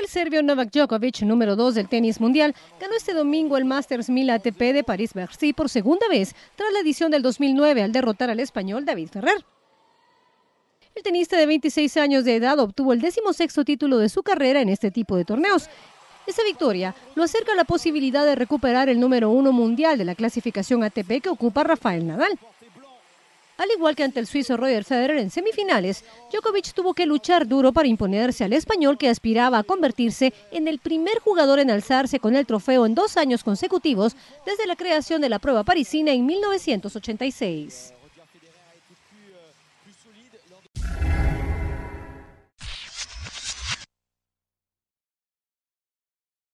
El serbio Novak Djokovic, número 2 del tenis mundial, ganó este domingo el Masters 1000 ATP de París-Bercy por segunda vez tras la edición del 2009 al derrotar al español David Ferrer. El tenista de 26 años de edad obtuvo el decimosexto título de su carrera en este tipo de torneos. Esta victoria lo acerca a la posibilidad de recuperar el número uno mundial de la clasificación ATP que ocupa Rafael Nadal. Al igual que ante el suizo Roger Federer en semifinales, Djokovic tuvo que luchar duro para imponerse al español que aspiraba a convertirse en el primer jugador en alzarse con el trofeo en dos años consecutivos desde la creación de la prueba parisina en 1986.